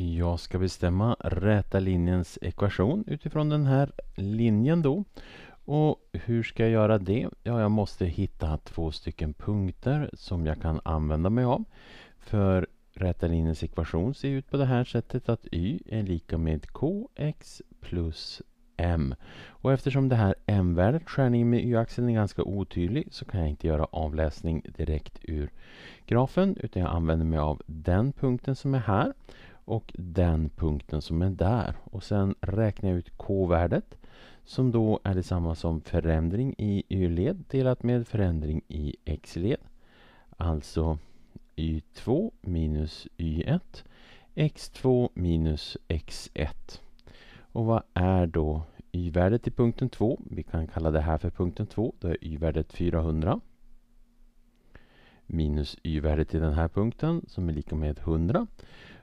Jag ska bestämma räta linjens ekvation utifrån den här linjen då. Och hur ska jag göra det? Ja, jag måste hitta två stycken punkter som jag kan använda mig av. För räta linjens ekvation ser ut på det här sättet att y är lika med kx plus m. Och eftersom det här m-värdet, skärningen med y-axeln, är ganska otydlig så kan jag inte göra avläsning direkt ur grafen utan jag använder mig av den punkten som är här och den punkten som är där. Och sen räknar jag ut k-värdet som då är detsamma som förändring i y-led delat med förändring i x-led. Alltså y2 minus y1 x2 minus x1. Och vad är då y-värdet i punkten 2? Vi kan kalla det här för punkten 2. Då är y-värdet 400 minus y-värdet i den här punkten som är lika med 100.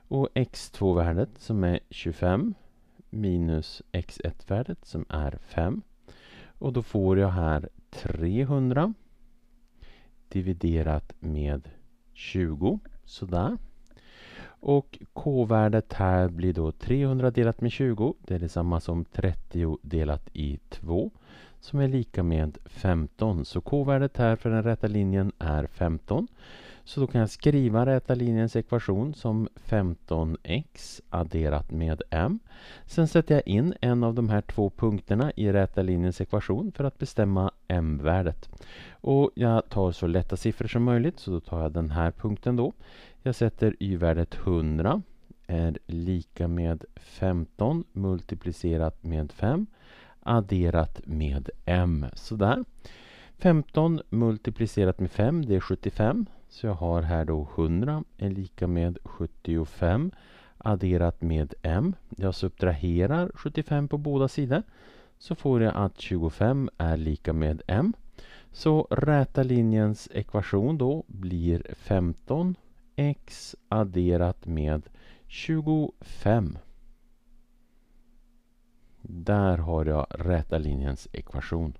Och x2-värdet som är 25 minus x1-värdet som är 5. Och då får jag här 300 dividerat med 20, sådär. Och k-värdet här blir då 300 delat med 20. Det är detsamma som 30 delat i 2 som är lika med 15. Så k-värdet här för den räta linjen är 15. Så då kan jag skriva räta linjens ekvation som 15x adderat med m. Sen sätter jag in en av de här två punkterna i räta linjens ekvation för att bestämma m-värdet. Och jag tar så lätta siffror som möjligt, så då tar jag den här punkten då. Jag sätter y-värdet 100 är lika med 15 multiplicerat med 5 adderat med m. Sådär. 15 multiplicerat med 5, det är 75. Så jag har här då 100 är lika med 75 adderat med m. Jag subtraherar 75 på båda sidor. Så får jag att 25 är lika med m. Så räta linjens ekvation då blir 15x adderat med 25. Där har jag räta linjens ekvation.